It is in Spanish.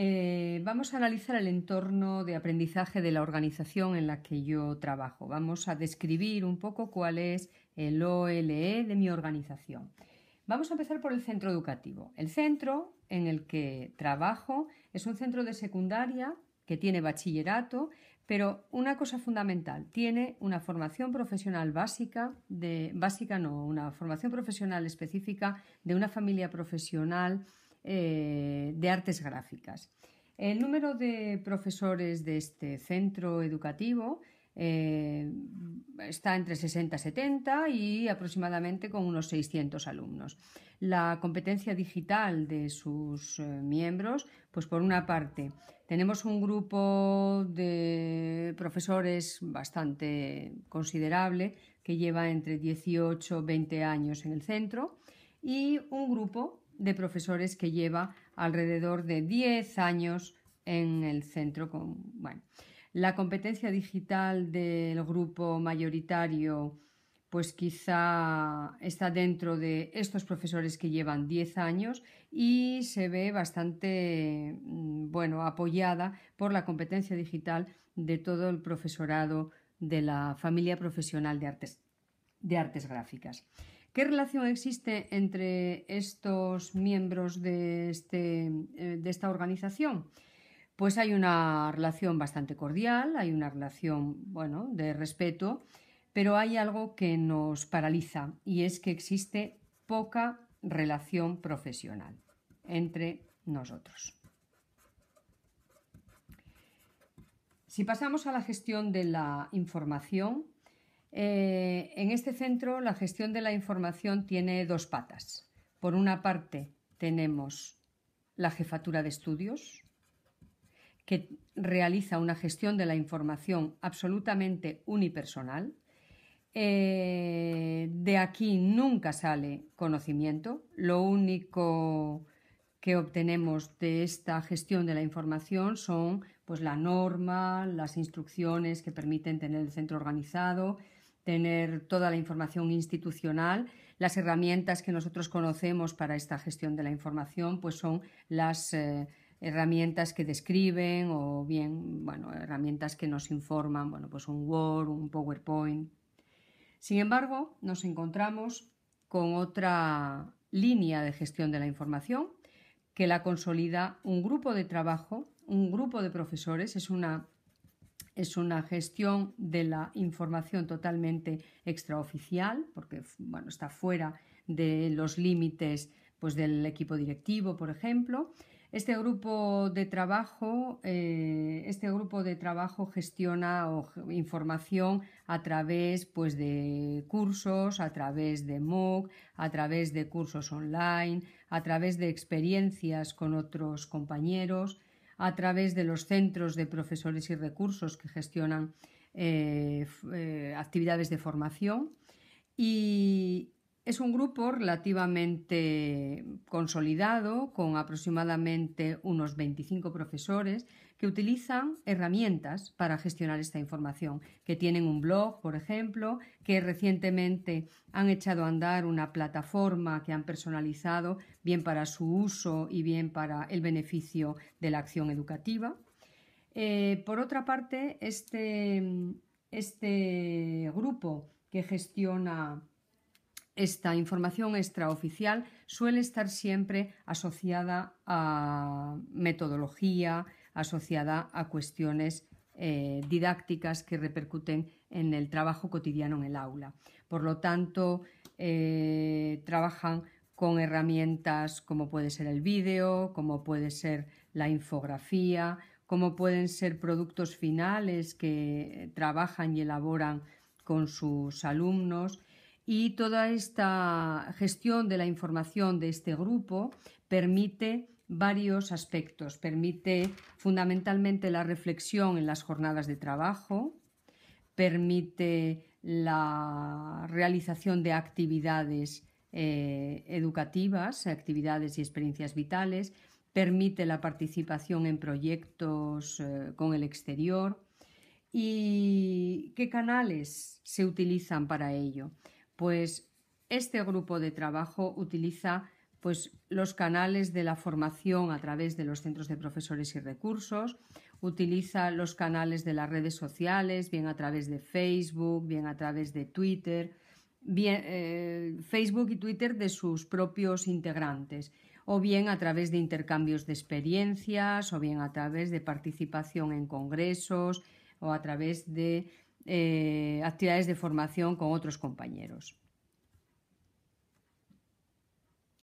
Eh, vamos a analizar el entorno de aprendizaje de la organización en la que yo trabajo. Vamos a describir un poco cuál es el OLE de mi organización. Vamos a empezar por el centro educativo. El centro en el que trabajo es un centro de secundaria que tiene bachillerato, pero una cosa fundamental, tiene una formación profesional básica, de, básica no, una formación profesional específica de una familia profesional eh, de artes gráficas. El número de profesores de este centro educativo eh, está entre 60 y 70 y aproximadamente con unos 600 alumnos. La competencia digital de sus eh, miembros, pues por una parte, tenemos un grupo de profesores bastante considerable que lleva entre 18 y 20 años en el centro y un grupo de profesores que lleva alrededor de 10 años en el centro. la competencia digital del grupo mayoritario pues quizá está dentro de estos profesores que llevan 10 años y se ve bastante mm, bueno apoyada por la competencia digital de todo el profesorado de la familia profesional de artes gráficas. ¿Qué relación existe entre estos miembros este, eh, de, esta organización? Pues hay una relación bastante cordial, hay una relación, bueno, de respeto, pero hay algo que nos paraliza y es que existe poca relación profesional entre nosotros. Si pasamos a la gestión de la información, eh, en este centro la gestión de la información tiene dos patas. Por una parte tenemos la jefatura de estudios, que realiza una gestión de la información absolutamente unipersonal. Eh, de aquí nunca sale conocimiento. Lo único que obtenemos de esta gestión de la información son pues, la norma, las instrucciones que permiten tener el centro organizado, tener toda la información institucional. Las herramientas que nosotros conocemos para esta gestión de la información pues son las eh, herramientas que describen o bien bueno, herramientas que nos informan, bueno, pues un Word, un PowerPoint. Sin embargo, nos encontramos con otra línea de gestión de la información que la consolida un grupo de trabajo, un grupo de profesores, es una es una gestión de la información totalmente extraoficial, porque está fuera de los límites pues, del equipo directivo, por ejemplo. Este grupo de trabajo, eh, este grupo de trabajo gestiona información a través pues, de cursos, a través de MOOC, a través de cursos online, a través de experiencias con otros compañeros, a través de los centros de profesores y recursos que gestionan eh, eh, actividades de formación y es un grupo relativamente consolidado, con aproximadamente unos 25 profesores, que utilizan herramientas para gestionar esta información, que tienen un blog, por ejemplo, que recientemente han echado a andar una plataforma que han personalizado, bien para su uso y bien para el beneficio de la acción educativa. Eh, por otra parte, este, este grupo que gestiona esta información extraoficial suele estar siempre asociada a metodología, asociada a cuestiones eh, didácticas que repercuten en el trabajo cotidiano en el aula. Por lo tanto, eh, trabajan con herramientas como puede ser el vídeo, como puede ser la infografía, como pueden ser productos finales que trabajan y elaboran con sus alumnos y toda esta gestión de la información de este grupo permite varios aspectos. Permite fundamentalmente la reflexión en las jornadas de trabajo, permite la realización de actividades eh, educativas, actividades y experiencias vitales, permite la participación en proyectos eh, con el exterior y qué canales se utilizan para ello pues este grupo de trabajo utiliza pues los canales de la formación a través de los centros de profesores y recursos, utiliza los canales de las redes sociales, bien a través de Facebook, bien a través de Twitter, bien, eh, Facebook y Twitter de sus propios integrantes, o bien a través de intercambios de experiencias, o bien a través de participación en congresos, o a través de eh, actividades de formación con otros compañeros.